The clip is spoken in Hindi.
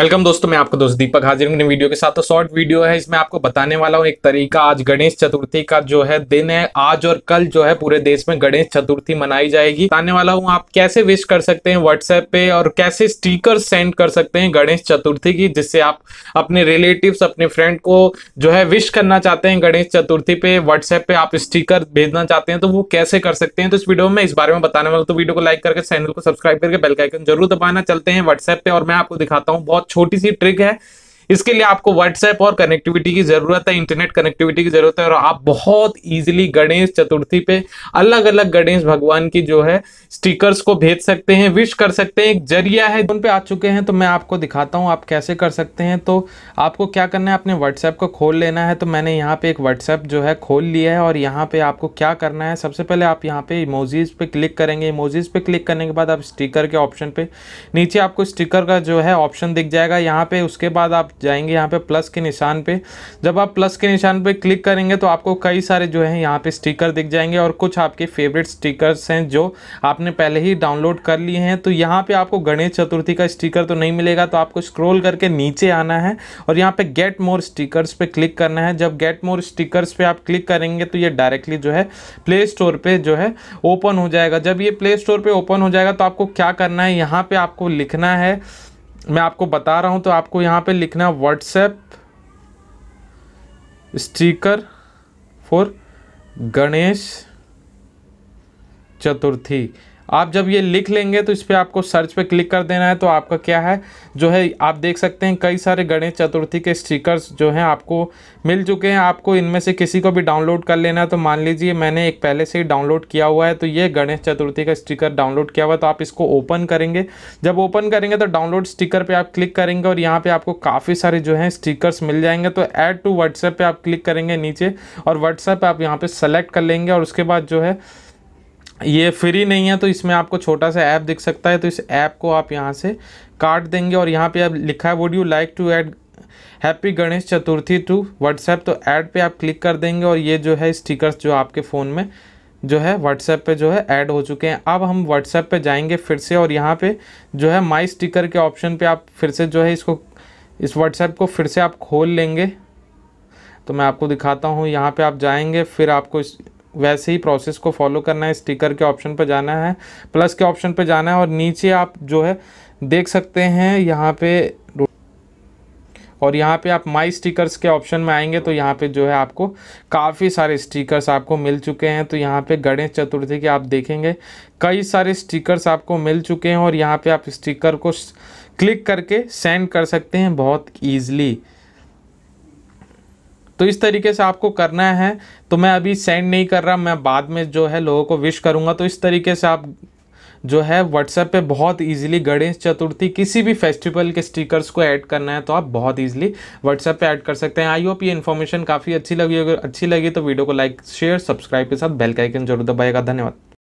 वेलकम दोस्तों मैं आपका दोस्त दीपक हाजिर हूँ वीडियो के साथ तो शॉर्ट वीडियो है इसमें आपको बताने वाला हूँ एक तरीका आज गणेश चतुर्थी का जो है दिन है आज और कल जो है पूरे देश में गणेश चतुर्थी मनाई जाएगी बताने वाला हूँ आप कैसे विश कर सकते हैं व्हाट्सएप पे और कैसे स्टीकर सेंड कर सकते हैं गणेश चतुर्थी की जिससे आप अपने रिलेटिव अपने फ्रेंड को जो है विश करना चाहते हैं गणेश चतुर्थी पे व्हाट्सएप पे आप स्टीकर भेजना चाहते हैं तो वो कैसे कर सकते हैं तो इस वीडियो में इस बारे में बताने वाला तो वीडियो को लाइक करके चैनल को सब्सक्राइब करके बेलकाइकन जरूर दबाना चलते हैं व्हाट्सएप पे और मैं आपको दिखाता हूँ बहुत बहुत छोटी सी ट्रिक है इसके लिए आपको व्हाट्सएप और कनेक्टिविटी की जरूरत है इंटरनेट कनेक्टिविटी की जरूरत है और आप बहुत इजीली गणेश चतुर्थी पे अलग अलग गणेश भगवान की जो है स्टिकर्स को भेज सकते हैं विश कर सकते हैं एक जरिया है उन पे आ चुके हैं तो मैं आपको दिखाता हूँ आप कैसे कर सकते हैं तो आपको क्या करना है अपने व्हाट्सएप को खोल लेना है तो मैंने यहाँ पे एक व्हाट्सएप जो है खोल लिया है और यहाँ पे आपको क्या करना है सबसे पहले आप यहाँ पे इमोजीज पे क्लिक करेंगे इमोजीज पे क्लिक करने के बाद आप स्टिकर के ऑप्शन पे नीचे आपको स्टिकर का जो है ऑप्शन दिख जाएगा यहाँ पे उसके बाद आप जाएंगे यहाँ पे प्लस के निशान पे जब आप प्लस के निशान पे क्लिक करेंगे तो आपको कई सारे जो है यहाँ पे स्टिकर दिख जाएंगे और कुछ आपके फेवरेट स्टिकर्स हैं जो आपने पहले ही डाउनलोड कर लिए हैं तो यहाँ पर आपको गणेश चतुर्थी का स्टिकर तो नहीं मिलेगा तो आपको स्क्रोल करके नीचे आना है और यहाँ पे गेट मोर स्टिकर्स पे क्लिक करना है जब गेट मोर स्टिकर्स पर आप क्लिक करेंगे तो ये डायरेक्टली जो है प्ले स्टोर पर जो है ओपन हो जाएगा जब ये प्ले स्टोर पर ओपन हो जाएगा तो आपको क्या करना है यहाँ पर आपको लिखना है मैं आपको बता रहा हूँ तो आपको यहाँ पे लिखना है WhatsApp sticker for Ganesh Chaturthi आप जब ये लिख लेंगे तो इस पर आपको सर्च पे क्लिक कर देना है तो आपका क्या है जो है आप देख सकते हैं कई सारे गणेश चतुर्थी के स्टिकर्स जो हैं आपको मिल चुके हैं आपको इनमें से किसी को भी डाउनलोड कर लेना है तो मान लीजिए मैंने एक पहले से ही डाउनलोड किया हुआ है तो ये गणेश चतुर्थी का स्टिकर डाउनलोड किया हुआ है तो आप इसको ओपन करेंगे जब ओपन करेंगे तो डाउनलोड स्टिकर पर आप क्लिक करेंगे और यहाँ पर आपको काफ़ी सारे जो हैं स्टिकर्स मिल जाएंगे तो ऐड टू व्हाट्सएप पर आप क्लिक करेंगे नीचे और व्हाट्सएप आप यहाँ पर सेलेक्ट कर लेंगे और उसके बाद जो है ये फ्री नहीं है तो इसमें आपको छोटा सा ऐप दिख सकता है तो इस ऐप को आप यहाँ से काट देंगे और यहाँ पे आप लिखा है would you like to add happy Ganesh Chaturthi to WhatsApp तो ऐड पे आप क्लिक कर देंगे और ये जो है स्टिकर्स जो आपके फ़ोन में जो है व्हाट्सएप पे जो है ऐड हो चुके हैं अब हम व्हाट्सएप पे जाएंगे फिर से और यहाँ पे जो है माई स्टिकर के ऑप्शन पे आप फिर से जो है इसको इस व्हाट्सएप को फिर से आप खोल लेंगे तो मैं आपको दिखाता हूँ यहाँ पे आप जाएंगे फिर आपको इस वैसे ही प्रोसेस को फॉलो करना है स्टिकर के ऑप्शन पर जाना है प्लस के ऑप्शन पर जाना है और नीचे आप जो है देख सकते हैं यहाँ पे और यहाँ पे आप माई स्टिकर्स के ऑप्शन में आएंगे तो यहाँ पे जो है आपको काफ़ी सारे स्टिकर्स आपको मिल चुके हैं तो यहाँ पे गणेश चतुर्थी के आप देखेंगे कई सारे स्टिकर्स आपको मिल चुके हैं और यहाँ पे आप स्टिकर को क्लिक करके सेंड कर सकते हैं बहुत ईजिली तो इस तरीके से आपको करना है तो मैं अभी सेंड नहीं कर रहा मैं बाद में जो है लोगों को विश करूँगा तो इस तरीके से आप जो है व्हाट्सएप पे बहुत इजीली गणेश चतुर्थी किसी भी फेस्टिवल के स्टिकर्स को ऐड करना है तो आप बहुत इजीली व्हाट्सएप पे ऐड कर सकते हैं आई होप ये इन्फॉर्मेशन काफ़ी अच्छी लगी अगर अच्छी लगी तो वीडियो को लाइक शेयर सब्सक्राइब के साथ बेल का आइकन जरूर दबाएगा धन्यवाद